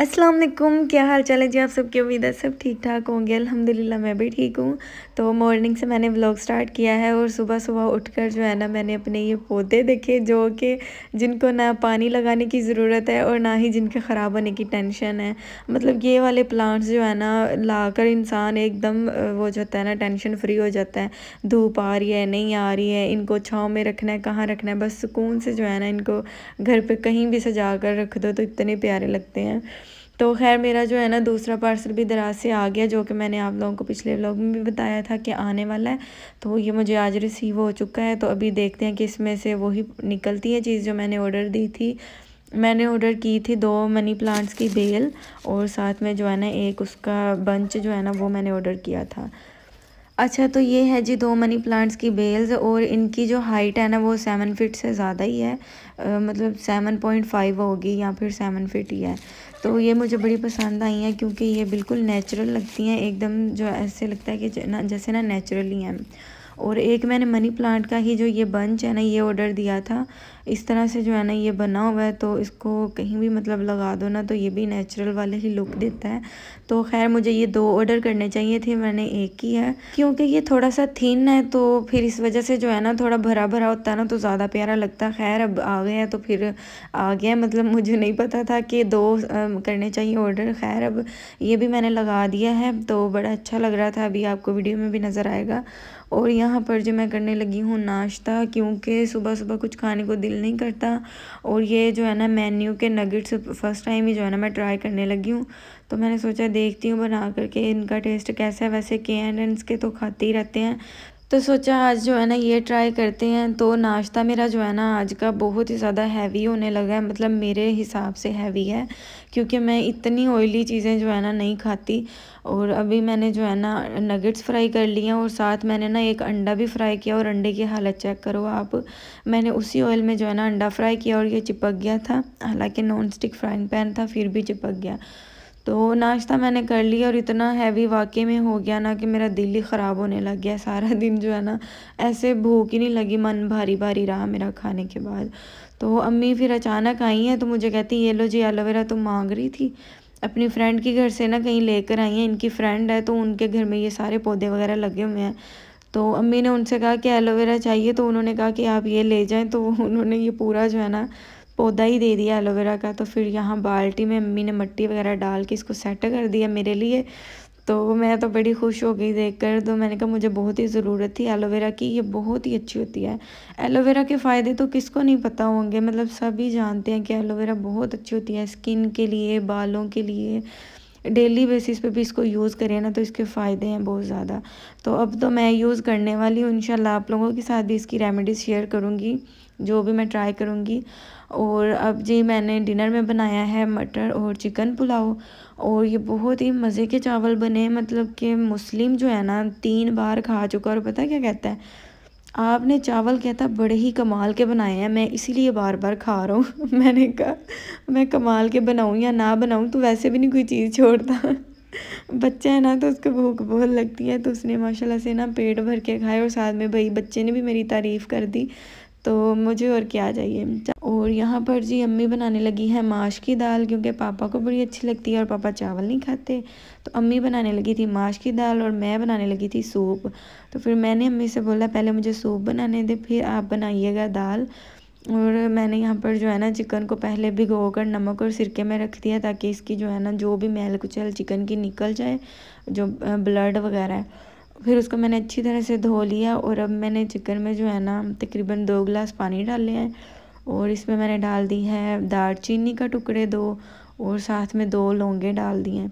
अस्सलाम वालेकुम क्या हाल चाल है जी आप सबकी उम्मीद है सब ठीक ठाक होंगे अल्हम्दुलिल्लाह मैं भी ठीक हूँ तो मॉर्निंग से मैंने व्लॉग स्टार्ट किया है और सुबह सुबह उठकर जो है ना मैंने अपने ये पौधे देखे जो कि जिनको ना पानी लगाने की ज़रूरत है और ना ही जिनके ख़राब होने की टेंशन है मतलब ये वाले प्लांट्स जो है ना ला कर इंसान एकदम वो जो होता है ना टेंशन फ्री हो जाता है धूप आ रही है नहीं आ रही है इनको छाँव में रखना है कहाँ रखना है बस सुकून से जो है ना इनको घर पर कहीं भी सजा कर रख दो तो इतने प्यारे लगते हैं तो खैर मेरा जो है ना दूसरा पार्सल भी दराज से आ गया जो कि मैंने आप लोगों को पिछले व्लॉग में भी बताया था कि आने वाला है तो ये मुझे आज रिसीव हो चुका है तो अभी देखते हैं कि इसमें से वही निकलती है चीज़ जो मैंने ऑर्डर दी थी मैंने ऑर्डर की थी दो मनी प्लांट्स की बेल और साथ में जो है ना एक उसका बंच जो है ना वो मैंने ऑर्डर किया था अच्छा तो ये है जी दो मनी प्लांट्स की बेल्स और इनकी जो हाइट है ना वो सेवन फिट से ज़्यादा ही है आ, मतलब सेवन पॉइंट फाइव होगी या फिर सेवन फिट ही है तो ये मुझे बड़ी पसंद आई हैं क्योंकि ये बिल्कुल नेचुरल लगती हैं एकदम जो ऐसे लगता है कि ना जैसे ना नेचुरली हैं और एक मैंने मनी प्लांट का ही जो ये बंच है ना ये ऑर्डर दिया था इस तरह से जो है ना ये बना हुआ है तो इसको कहीं भी मतलब लगा दो ना तो ये भी नेचुरल वाले ही लुक देता है तो खैर मुझे ये दो ऑर्डर करने चाहिए थे मैंने एक ही है क्योंकि ये थोड़ा सा थीन है तो फिर इस वजह से जो है ना थोड़ा भरा भरा होता है ना तो ज़्यादा प्यारा लगता है खैर अब आ गया तो फिर आ गया मतलब मुझे नहीं पता था कि दो करने चाहिए ऑर्डर खैर अब ये भी मैंने लगा दिया है तो बड़ा अच्छा लग रहा था अभी आपको वीडियो में भी नज़र आएगा और यहाँ यहाँ पर जो मैं करने लगी हूँ नाश्ता क्योंकि सुबह सुबह कुछ खाने को दिल नहीं करता और ये जो है ना मेन्यू के नगेट्स फ़र्स्ट टाइम ही जो है ना मैं ट्राई करने लगी हूँ तो मैंने सोचा देखती हूँ बना करके इनका टेस्ट कैसा है वैसे के एंड एंड्स के तो खाते ही रहते हैं तो सोचा आज जो है ना ये ट्राई करते हैं तो नाश्ता मेरा जो है ना आज का बहुत ही ज़्यादा हैवी होने लगा है मतलब मेरे हिसाब से हैवी है क्योंकि मैं इतनी ऑयली चीज़ें जो है ना नहीं खाती और अभी मैंने जो है ना नगेट्स फ्राई कर लिए और साथ मैंने ना एक अंडा भी फ्राई किया और अंडे की हालत चेक करो आप मैंने उसी ऑयल में जो है ना अंडा फ्राई किया और ये चिपक गया था हालाँकि नॉन स्टिक फ्राइंग पैन था फिर भी चिपक गया तो नाश्ता मैंने कर लिया और इतना हैवी वाकई में हो गया ना कि मेरा दिल ही ख़राब होने लग गया सारा दिन जो है ना ऐसे भूख ही नहीं लगी मन भारी भारी रहा मेरा खाने के बाद तो अम्मी फिर अचानक आई हैं तो मुझे कहती ये लो जी एलोवेरा तो मांग रही थी अपनी फ्रेंड के घर से ना कहीं लेकर आई हैं इनकी फ्रेंड है तो उनके घर में ये सारे पौधे वगैरह लगे हुए हैं तो अम्मी ने उनसे कहा कि एलोवेरा चाहिए तो उन्होंने कहा कि आप ये ले जाएं तो उन्होंने ये पूरा जो है ना पौधा ही दे दिया एलोवेरा का तो फिर यहाँ बाल्टी में अम्मी ने मट्टी वगैरह डाल के इसको सेट कर दिया मेरे लिए तो मैं तो बड़ी खुश हो गई देखकर तो मैंने कहा मुझे बहुत ही ज़रूरत थी एलोवेरा की ये बहुत ही अच्छी होती है एलोवेरा के फ़ायदे तो किसको नहीं पता होंगे मतलब सभी जानते हैं कि एलोवेरा बहुत अच्छी होती है स्किन के लिए बालों के लिए डेली बेसिस पे भी इसको यूज़ करें ना तो इसके फ़ायदे हैं बहुत ज़्यादा तो अब तो मैं यूज़ करने वाली हूँ इन आप लोगों के साथ भी इसकी रेमेडीज़ शेयर करूँगी जो भी मैं ट्राई करूँगी और अब जी मैंने डिनर में बनाया है मटर और चिकन पुलाव और ये बहुत ही मज़े के चावल बने मतलब कि मुस्लिम जो है ना तीन बार खा चुका और पता क्या कहता है आपने चावल कहता बड़े ही कमाल के बनाए हैं मैं इसीलिए बार बार खा रहा हूँ मैंने कहा मैं कमाल के बनाऊँ या ना बनाऊँ तो वैसे भी नहीं कोई चीज़ छोड़ता बच्चा है ना तो उसको भूख बहुत लगती है तो उसने माशाल्लाह से ना पेट भर के खाए और साथ में भाई बच्चे ने भी मेरी तारीफ़ कर दी तो मुझे और क्या चाहिए और यहाँ पर जी अम्मी बनाने लगी है माश की दाल क्योंकि पापा को बड़ी अच्छी लगती है और पापा चावल नहीं खाते तो अम्मी बनाने लगी थी माश की दाल और मैं बनाने लगी थी सूप तो फिर मैंने अम्मी से बोला पहले मुझे सूप बनाने दे फिर आप बनाइएगा दाल और मैंने यहाँ पर जो है ना चिकन को पहले भिगो कर नमक और सिरके में रख दिया ताकि इसकी जो है ना जो भी मैल कुचल चिकन की निकल जाए जो ब्लड वगैरह है फिर उसको मैंने अच्छी तरह से धो लिया और अब मैंने चिकन में जो है ना तकरीबन दो गिलास पानी डाले हैं और इसमें मैंने डाल दी है दालचीनी का टुकड़े दो और साथ में दो लौंगे डाल दिए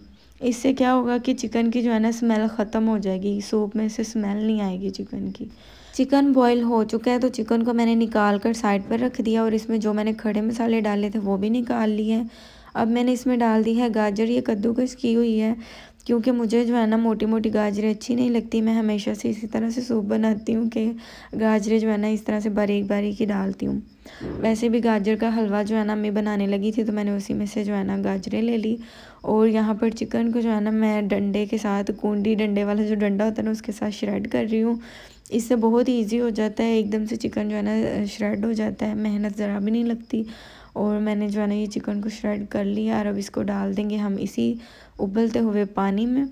इससे क्या होगा कि चिकन की जो है ना स्मेल ख़त्म हो जाएगी सूप में से स्मेल नहीं आएगी चिकन की चिकन बॉईल हो चुका है तो चिकन को मैंने निकाल कर साइड पर रख दिया और इसमें जो मैंने खड़े मसाले डाले थे वो भी निकाल लिए अब मैंने इसमें डाल दी है गाजर ये कद्दूकस की हुई है क्योंकि मुझे जो है ना मोटी मोटी गाजरें अच्छी नहीं लगती मैं हमेशा से इसी तरह से सूप बनाती हूँ कि गाजरें जो है ना इस तरह से बारीक बारीक ही डालती हूँ वैसे भी गाजर का हलवा जो है ना मैं बनाने लगी थी तो मैंने उसी में से जो है ना गाजरें ले ली और यहाँ पर चिकन को जो है ना मैं डंडे के साथ कूंडी डंडे वाला जो डंडा होता है ना उसके साथ श्रेड कर रही हूँ इससे बहुत ईजी हो जाता है एकदम से चिकन जो है ना श्रेड हो जाता है मेहनत ज़रा भी नहीं लगती और मैंने जो है ना ये चिकन को श्रेड कर लिया और अब इसको डाल देंगे हम इसी उबलते हुए पानी में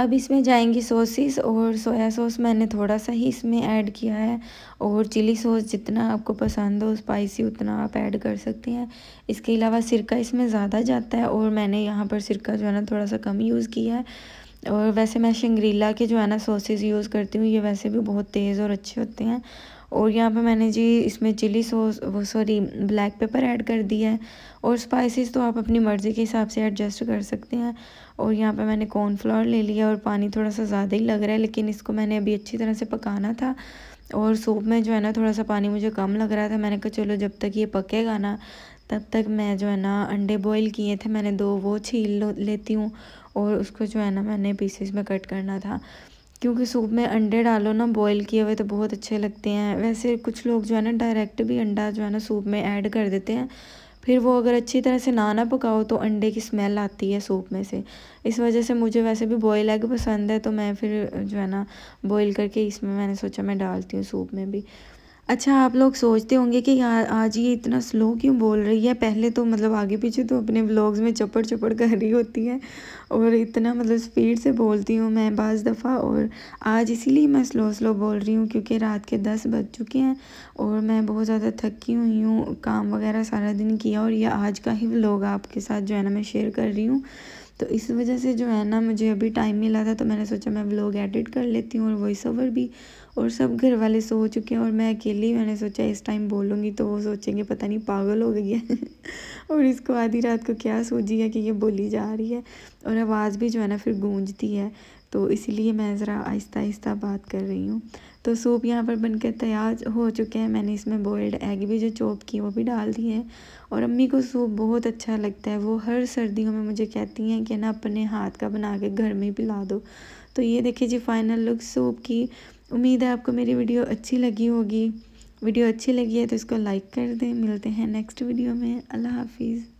अब इसमें जाएंगी सॉसेस और सोया सॉस मैंने थोड़ा सा ही इसमें ऐड किया है और चिली सॉस जितना आपको पसंद हो स्पाइसी उतना आप ऐड कर सकते हैं इसके अलावा सिरका इसमें ज़्यादा जाता है और मैंने यहाँ पर सिरका जो है ना थोड़ा सा कम यूज़ किया है और वैसे मैं शंगरीला के जो है ना सॉसेज़ यूज़ करती हूँ ये वैसे भी बहुत तेज़ और अच्छे होते हैं और यहाँ पे मैंने जी इसमें चिली सॉस वो सॉरी ब्लैक पेपर ऐड कर दिया है और स्पाइसेस तो आप अपनी मर्ज़ी के हिसाब से एडजस्ट कर सकते हैं और यहाँ पे मैंने कॉर्नफ्लावर ले लिया और पानी थोड़ा सा ज़्यादा ही लग रहा है लेकिन इसको मैंने अभी अच्छी तरह से पकाना था और सूप में जो है ना थोड़ा सा पानी मुझे कम लग रहा था मैंने कहा चलो जब तक ये पकेगा ना तब तक मैं जो है ना अंडे बॉईल किए थे मैंने दो वो छील लेती हूँ और उसको जो है ना मैंने पीसेस में कट करना था क्योंकि सूप में अंडे डालो ना बॉईल किए हुए तो बहुत अच्छे लगते हैं वैसे कुछ लोग जो है ना डायरेक्ट भी अंडा जो है ना सूप में ऐड कर देते हैं फिर वो अगर अच्छी तरह से ना ना पकाओ तो अंडे की स्मेल आती है सूप में से इस वजह से मुझे वैसे भी बॉयल एग पसंद है तो मैं फिर जो है ना बॉयल करके इसमें मैंने सोचा मैं डालती हूँ सूप में भी अच्छा आप लोग सोचते होंगे कि यार आज ये इतना स्लो क्यों बोल रही है पहले तो मतलब आगे पीछे तो अपने व्लॉग्स में चपड़ चपड़ कर रही होती है और इतना मतलब स्पीड से बोलती हूँ मैं बाज़ दफ़ा और आज इसीलिए मैं स्लो स्लो बोल रही हूँ क्योंकि रात के दस बज चुके हैं और मैं बहुत ज़्यादा थकी हुई हूँ काम वगैरह सारा दिन किया और यह आज का ही व्लॉग आपके साथ जो है ना मैं शेयर कर रही हूँ तो इस वजह से जो है ना मुझे अभी टाइम मिला था तो मैंने सोचा मैं ब्लॉग एडिट कर लेती हूँ और वॉइस ओवर भी और सब घर वाले सो चुके हैं और मैं अकेली मैंने सोचा इस टाइम बोलूँगी तो वो सोचेंगे पता नहीं पागल हो गई है और इसको आधी रात को क्या सोची है कि ये बोली जा रही है और आवाज़ भी जो है ना फिर गूंजती है तो इसीलिए मैं ज़रा आहिस्ता आहिस्ता बात कर रही हूँ तो सूप यहाँ पर बनकर तैयार हो चुके हैं मैंने इसमें बॉयल्ड एग भी जो चॉप किए वो भी डाल दिए हैं और अम्मी को सूप बहुत अच्छा लगता है वो हर सर्दियों में मुझे कहती हैं कि ना अपने हाथ का बना के घर में पिला दो तो ये देखिए जी फाइनल लुक सूप की उम्मीद है आपको मेरी वीडियो अच्छी लगी होगी वीडियो अच्छी लगी है तो इसको लाइक कर दें मिलते हैं नेक्स्ट वीडियो में अल्लाह हाफिज़